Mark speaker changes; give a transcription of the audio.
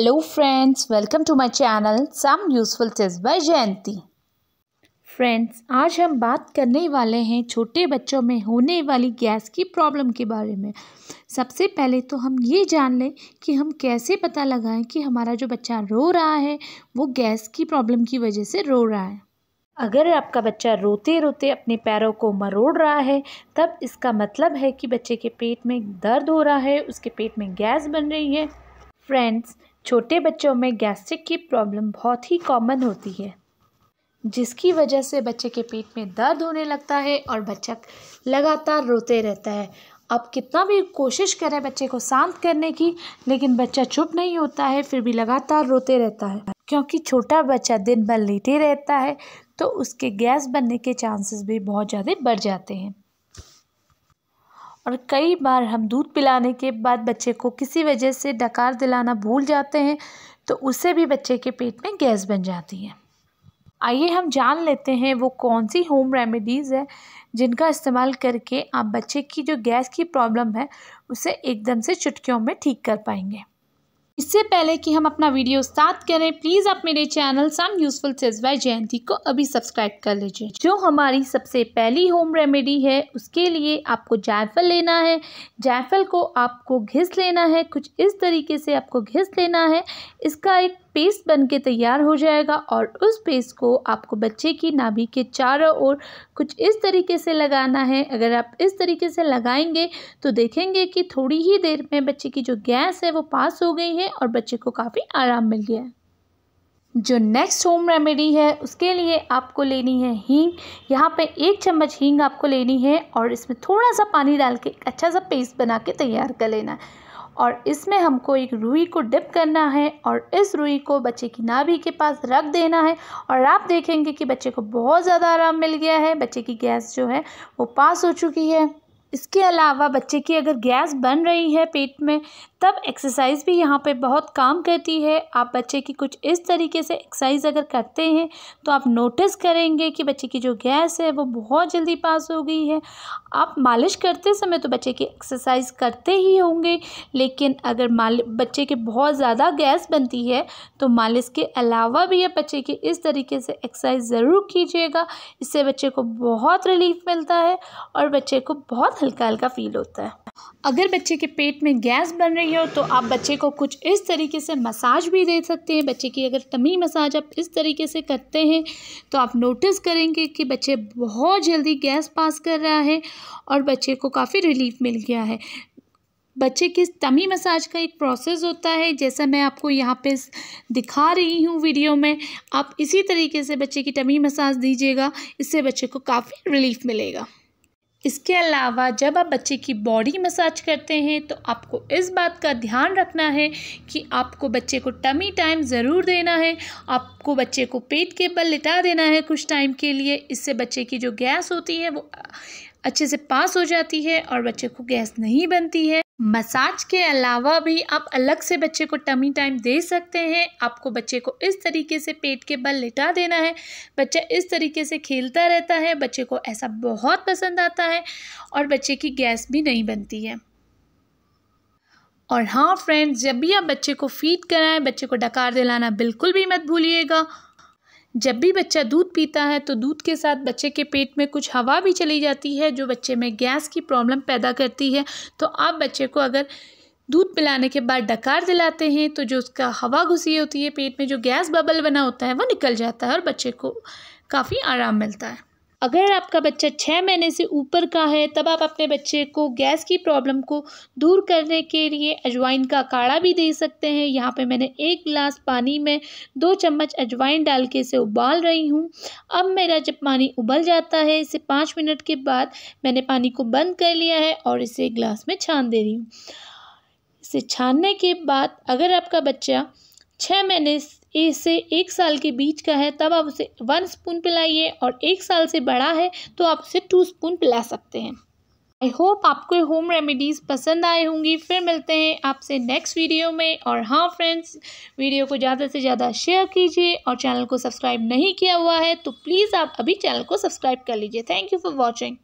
Speaker 1: hello friends welcome to my channel some useful tips by Jayanti friends आज हम बात करने वाले हैं छोटे बच्चों में होने वाली गैस की प्रॉब्लम के बारे में सबसे पहले तो हम ये जान लें कि हम कैसे पता लगाएं कि हमारा जो बच्चा रो रहा है वो गैस की प्रॉब्लम की वजह से रो रहा है अगर आपका बच्चा रोते रोते अपने पैरों को मरोड़ रहा है तब इसका मतलब है कि बच्चे के पेट में दर्द हो रहा है उसके पेट में गैस बन रही है फ्रेंड्स छोटे बच्चों में गैस्ट्रिक की प्रॉब्लम बहुत ही कॉमन होती है जिसकी वजह से बच्चे के पेट में दर्द होने लगता है और बच्चा लगातार रोते रहता है अब कितना भी कोशिश करें बच्चे को शांत करने की लेकिन बच्चा चुप नहीं होता है फिर भी लगातार रोते रहता है क्योंकि छोटा बच्चा दिन भर लेटे रहता है तो उसके गैस बनने के चांसेस भी बहुत ज़्यादा बढ़ जाते हैं और कई बार हम दूध पिलाने के बाद बच्चे को किसी वजह से डकार दिलाना भूल जाते हैं तो उससे भी बच्चे के पेट में गैस बन जाती है आइए हम जान लेते हैं वो कौन सी होम रेमेडीज़ है जिनका इस्तेमाल करके आप बच्चे की जो गैस की प्रॉब्लम है उसे एकदम से चुटकियों में ठीक कर पाएंगे इससे पहले कि हम अपना वीडियो स्टार्ट करें प्लीज़ आप मेरे channel some useful says by Jayanti को अभी सब्सक्राइब कर लीजिए जो हमारी सबसे पहली होम रेमेडी है उसके लिए आपको जायफल लेना है जायफल को आपको घिस लेना है कुछ इस तरीके से आपको घिस लेना है इसका एक पेस्ट बन के तैयार हो जाएगा और उस पेस्ट को आपको बच्चे की नाभि के चारों ओर कुछ इस तरीके से लगाना है अगर आप इस तरीके से लगाएंगे तो देखेंगे कि थोड़ी ही देर में बच्चे की जो गैस है वो पास हो गई है और बच्चे को काफ़ी आराम मिल गया है जो नेक्स्ट होम रेमेडी है उसके लिए आपको लेनी है हींग यहाँ पे एक चम्मच हींग आपको लेनी है और इसमें थोड़ा सा पानी डाल के अच्छा सा पेस्ट बना के तैयार कर लेना है और इसमें हमको एक रुई को डिप करना है और इस रुई को बच्चे की नाभि के पास रख देना है और आप देखेंगे कि बच्चे को बहुत ज़्यादा आराम मिल गया है बच्चे की गैस जो है वो पास हो चुकी है इसके अलावा बच्चे की अगर गैस बन रही है पेट में तब एक्सरसाइज भी यहाँ पे बहुत काम करती है आप बच्चे की कुछ इस तरीके से एक्सरसाइज अगर करते हैं तो आप नोटिस करेंगे कि बच्चे की जो गैस है वो बहुत जल्दी पास हो गई है आप मालिश करते समय तो बच्चे की एक्सरसाइज करते ही होंगे लेकिन अगर माल बच्चे के बहुत ज़्यादा गैस बनती है तो मालिश के अलावा भी आप बच्चे की इस तरीके से एक्सरसाइज ज़रूर कीजिएगा इससे बच्चे को बहुत रिलीफ मिलता है और बच्चे को बहुत हल्का हल्का फील होता है अगर बच्चे के पेट में गैस बन रही हो तो आप बच्चे को कुछ इस तरीके से मसाज भी दे सकते हैं बच्चे की अगर तमी मसाज आप इस तरीके से करते हैं तो आप नोटिस करेंगे कि बच्चे बहुत जल्दी गैस पास कर रहा है और बच्चे को काफ़ी रिलीफ मिल गया है बच्चे की तमी मसाज का एक प्रोसेस होता है जैसा मैं आपको यहाँ पे दिखा रही हूँ वीडियो में आप इसी तरीके से बच्चे की टमी मसाज दीजिएगा इससे बच्चे को काफ़ी रिलीफ मिलेगा इसके अलावा जब आप बच्चे की बॉडी मसाज करते हैं तो आपको इस बात का ध्यान रखना है कि आपको बच्चे को टमी टाइम ज़रूर देना है आपको बच्चे को पेट के बल लिटा देना है कुछ टाइम के लिए इससे बच्चे की जो गैस होती है वो अच्छे से पास हो जाती है और बच्चे को गैस नहीं बनती है मसाज के अलावा भी आप अलग से बच्चे को टमी टाइम दे सकते हैं आपको बच्चे को इस तरीके से पेट के बल लिटा देना है बच्चा इस तरीके से खेलता रहता है बच्चे को ऐसा बहुत पसंद आता है और बच्चे की गैस भी नहीं बनती है और हाँ फ्रेंड्स जब भी आप बच्चे को फीड कराएं बच्चे को डकार दिलाना बिल्कुल भी मत भूलिएगा जब भी बच्चा दूध पीता है तो दूध के साथ बच्चे के पेट में कुछ हवा भी चली जाती है जो बच्चे में गैस की प्रॉब्लम पैदा करती है तो आप बच्चे को अगर दूध पिलाने के बाद डकार दिलाते हैं तो जो उसका हवा घुसी होती है पेट में जो गैस बबल बना होता है वो निकल जाता है और बच्चे को काफ़ी आराम मिलता है अगर आपका बच्चा छः महीने से ऊपर का है तब आप अपने बच्चे को गैस की प्रॉब्लम को दूर करने के लिए अजवाइन का काढ़ा भी दे सकते हैं यहाँ पे मैंने एक गिलास पानी में दो चम्मच अजवाइन डाल के इसे उबाल रही हूँ अब मेरा जब पानी उबल जाता है इसे पाँच मिनट के बाद मैंने पानी को बंद कर लिया है और इसे एक गिलास में छान दे रही हूँ इसे छानने के बाद अगर आपका बच्चा छः महीने इसे एक साल के बीच का है तब आप उसे वन स्पून पिलाइए और एक साल से बड़ा है तो आप उसे टू स्पून पिला सकते हैं आई होप आपको होम रेमेडीज़ पसंद आए होंगी फिर मिलते हैं आपसे नेक्स्ट वीडियो में और हाँ फ्रेंड्स वीडियो को ज़्यादा से ज़्यादा शेयर कीजिए और चैनल को सब्सक्राइब नहीं किया हुआ है तो प्लीज़ आप अभी चैनल को सब्सक्राइब कर लीजिए थैंक यू फॉर वॉचिंग